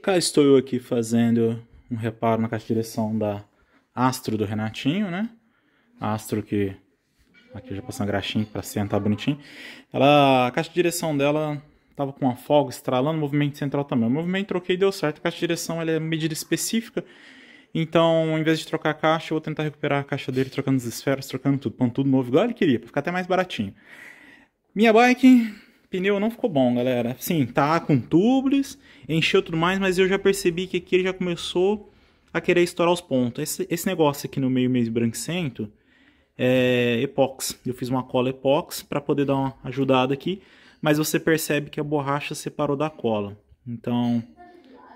Cá estou eu aqui fazendo um reparo na caixa de direção da Astro do Renatinho, né? Astro que aqui já passou uma graxinha para sentar bonitinho. Ela, a caixa de direção dela tava com uma folga estralando, movimento central também. O movimento troquei deu certo, a caixa de direção ela é medida específica. Então, em vez de trocar a caixa, eu vou tentar recuperar a caixa dele trocando as esferas, trocando tudo, pondo tudo novo igual ele queria, para ficar até mais baratinho. Minha bike Pneu não ficou bom, galera. Sim, tá com tubos, encheu tudo mais, mas eu já percebi que aqui ele já começou a querer estourar os pontos. Esse, esse negócio aqui no meio meio branquecento é epox. Eu fiz uma cola epox para poder dar uma ajudada aqui, mas você percebe que a borracha separou da cola. Então,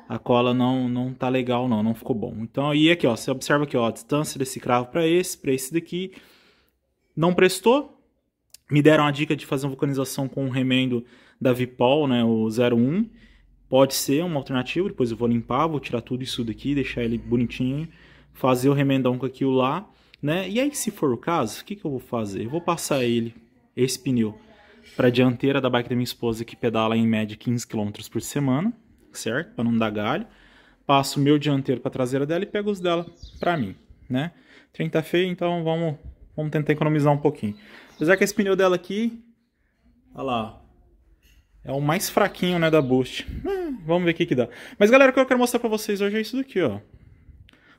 a cola não não tá legal não, não ficou bom. Então, e aqui ó, você observa aqui ó, a distância desse cravo para esse, para esse daqui não prestou, me deram a dica de fazer uma vulcanização com um remendo da Vipol, né, o 01. Pode ser uma alternativa, depois eu vou limpar, vou tirar tudo isso daqui, deixar ele bonitinho, fazer o remendão com aquilo lá, né? E aí, se for o caso, o que, que eu vou fazer? Eu vou passar ele, esse pneu, para a dianteira da bike da minha esposa, que pedala em média 15 km por semana, certo? Para não dar galho. Passo o meu dianteiro para traseira dela e pego os dela para mim, né? Trem tá feio, então vamos, vamos tentar economizar um pouquinho. Apesar que esse pneu dela aqui, olha lá, ó. É o mais fraquinho, né, da Boost. Hum, vamos ver o que que dá. Mas, galera, o que eu quero mostrar pra vocês hoje é isso daqui, ó.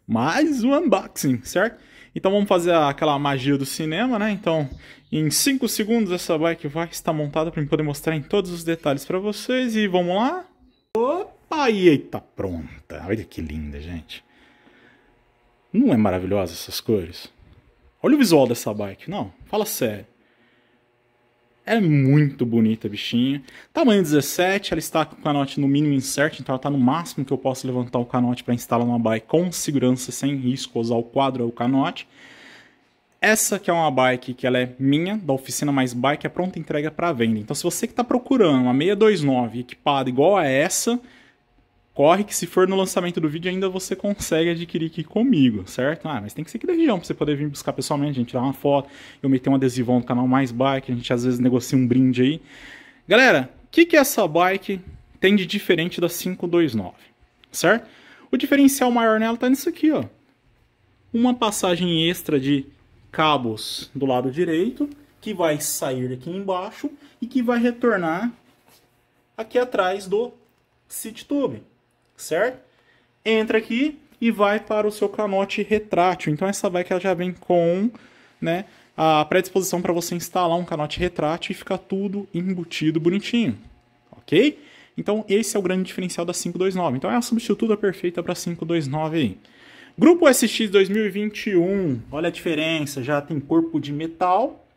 Mais um unboxing, certo? Então vamos fazer aquela magia do cinema, né? Então, em 5 segundos essa bike vai estar montada para poder mostrar em todos os detalhes para vocês. E vamos lá? Opa, e eita, pronta. Olha que linda, gente. Não é maravilhosa essas cores? Olha o visual dessa bike, não. Fala sério. É muito bonita a bichinha. Tamanho 17, ela está com o canote no mínimo insert, então ela está no máximo que eu posso levantar o canote para instalar numa bike com segurança, sem risco, usar o quadro ou o canote. Essa que é uma bike que ela é minha, da oficina mais bike, é pronta entrega para venda. Então se você que está procurando uma 629 equipada igual a essa, Corre que se for no lançamento do vídeo ainda você consegue adquirir aqui comigo, certo? Ah, mas tem que ser aqui da região para você poder vir buscar pessoalmente, a gente tirar uma foto, eu meter um adesivão no canal Mais Bike, a gente às vezes negocia um brinde aí. Galera, o que, que é essa bike tem de diferente da 529, certo? O diferencial maior nela tá nisso aqui, ó. Uma passagem extra de cabos do lado direito, que vai sair aqui embaixo e que vai retornar aqui atrás do seat tube certo? Entra aqui e vai para o seu canote retrátil. Então essa vai que ela já vem com, né, a predisposição para você instalar um canote retrátil e ficar tudo embutido bonitinho, ok? Então esse é o grande diferencial da 529. Então é a substituta perfeita para 529 aí. Grupo SX 2021, olha a diferença, já tem corpo de metal,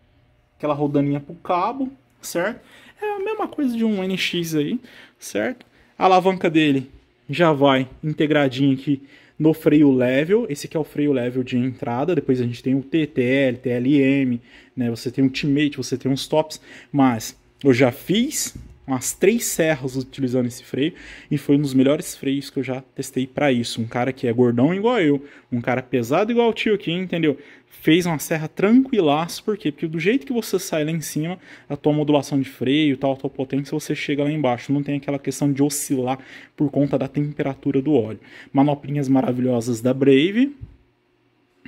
aquela rodaninha pro cabo, certo? É a mesma coisa de um NX aí, certo? A alavanca dele já vai integradinho aqui no freio level. Esse aqui é o freio level de entrada. Depois a gente tem o TTL, TLM, né? Você tem o Ultimate, você tem os tops. Mas eu já fiz umas três serras utilizando esse freio e foi um dos melhores freios que eu já testei para isso. Um cara que é gordão igual eu, um cara pesado igual o tio aqui, entendeu? Fez uma serra tranquilaço, por quê? Porque do jeito que você sai lá em cima, a tua modulação de freio, tal, a tua potência, você chega lá embaixo. Não tem aquela questão de oscilar por conta da temperatura do óleo. Manoplinhas maravilhosas da Brave,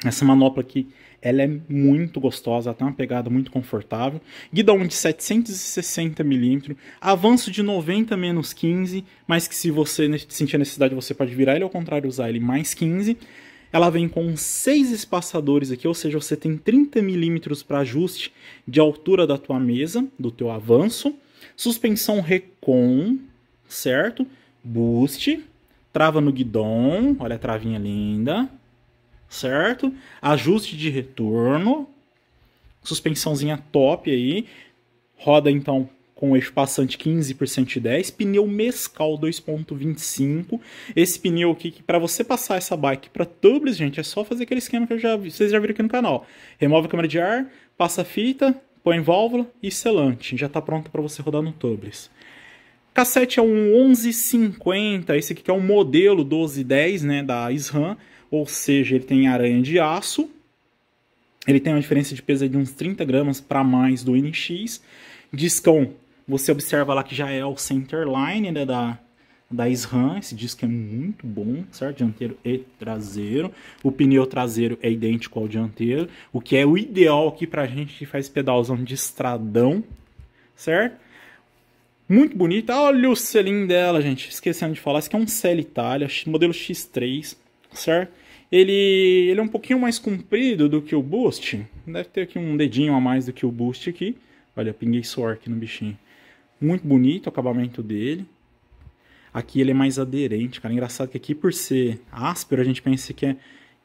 essa manopla aqui, ela é muito gostosa, tem tá? uma pegada muito confortável. Guidão de 760mm, avanço de 90 menos 15, mas que se você sentir a necessidade, você pode virar ele ao contrário usar ele mais 15. Ela vem com seis espaçadores aqui, ou seja, você tem 30 milímetros para ajuste de altura da tua mesa, do teu avanço. Suspensão Recon, certo? Boost, trava no guidão, olha a travinha linda certo? Ajuste de retorno, suspensãozinha top aí, roda então com o eixo passante 15 por 110, pneu mescal 2.25. Esse pneu aqui, que para você passar essa bike para tubeless, gente, é só fazer aquele esquema que eu já, vocês já viram aqui no canal. Remove a câmera de ar, passa a fita, põe válvula e selante. Já está pronto para você rodar no tubeless. K7 é um 1150, esse aqui que é o um modelo 1210, né, da SRAM ou seja, ele tem aranha de aço. Ele tem uma diferença de peso de uns 30 gramas para mais do NX. Discão, é você observa lá que já é o centerline né, da, da SRAM. Esse disco é muito bom, certo? Dianteiro e traseiro. O pneu traseiro é idêntico ao dianteiro, o que é o ideal aqui para a gente que faz pedalzão de estradão, certo? Muito bonita. Olha o selim dela, gente. Esquecendo de falar, esse aqui é um Cell Italia, modelo X3 certo? Ele, ele é um pouquinho mais comprido do que o Boost. Deve ter aqui um dedinho a mais do que o Boost aqui. Olha, pinguei suor aqui no bichinho. Muito bonito o acabamento dele. Aqui ele é mais aderente, cara. Engraçado que aqui, por ser áspero, a gente pensa que é,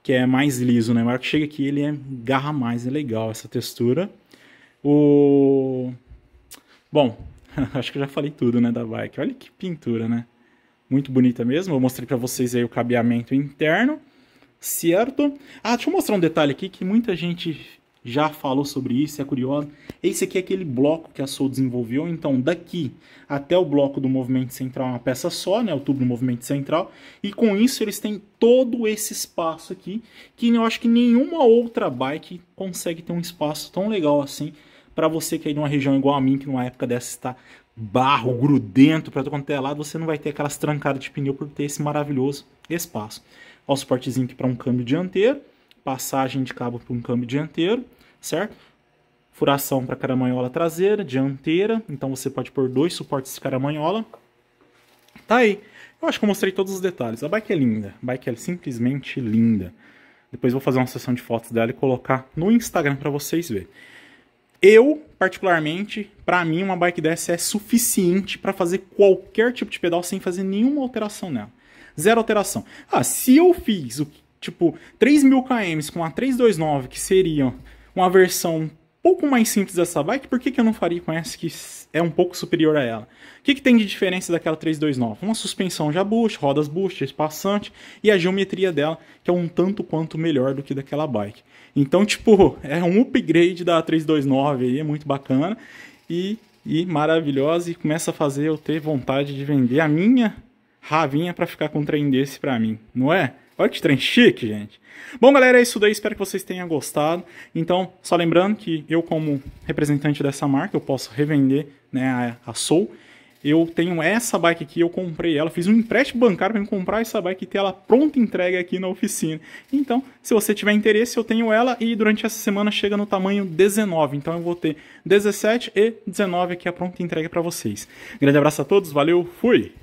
que é mais liso, né? Mas que chega aqui, ele é, garra mais. É legal essa textura. O... Bom, acho que eu já falei tudo, né, da bike. Olha que pintura, né? Muito bonita mesmo. Eu mostrei para vocês aí o cabeamento interno, certo? Ah, deixa eu mostrar um detalhe aqui que muita gente já falou sobre isso, é curioso. Esse aqui é aquele bloco que a Soul desenvolveu, então daqui até o bloco do movimento central é uma peça só, né, o tubo do movimento central, e com isso eles têm todo esse espaço aqui, que eu acho que nenhuma outra bike consegue ter um espaço tão legal assim, para você que é de uma região igual a mim, que numa época dessa está barro grudento para quanto é lado, você não vai ter aquelas trancadas de pneu por ter esse maravilhoso espaço. Ó, o suportezinho aqui para um câmbio dianteiro, passagem de cabo para um câmbio dianteiro, certo? Furação para caramanhola traseira, dianteira, então você pode pôr dois suportes de caramanhola. Tá aí. Eu acho que eu mostrei todos os detalhes. A bike é linda, a bike é simplesmente linda. Depois vou fazer uma sessão de fotos dela e colocar no Instagram para vocês verem. Eu, particularmente, para mim, uma bike dessa é suficiente para fazer qualquer tipo de pedal sem fazer nenhuma alteração nela. Zero alteração. Ah, se eu fiz, tipo, 3.000 km com a 329, que seria uma versão pouco mais simples essa bike, por que, que eu não faria com essa que é um pouco superior a ela? O que, que tem de diferença daquela 329? Uma suspensão já boost, rodas boost, espaçante e a geometria dela, que é um tanto quanto melhor do que daquela bike. Então, tipo, é um upgrade da 329 aí, é muito bacana e, e maravilhosa e começa a fazer eu ter vontade de vender a minha Ravinha para ficar com um trem desse para mim, não é? Olha que trem chique, gente. Bom, galera, é isso daí. Espero que vocês tenham gostado. Então, só lembrando que eu, como representante dessa marca, eu posso revender né, a, a Soul. Eu tenho essa bike aqui, eu comprei ela, fiz um empréstimo bancário para comprar essa bike e ter ela pronta entrega aqui na oficina. Então, se você tiver interesse, eu tenho ela e durante essa semana chega no tamanho 19. Então eu vou ter 17 e 19 aqui a pronta entrega para vocês. Grande abraço a todos, valeu, fui!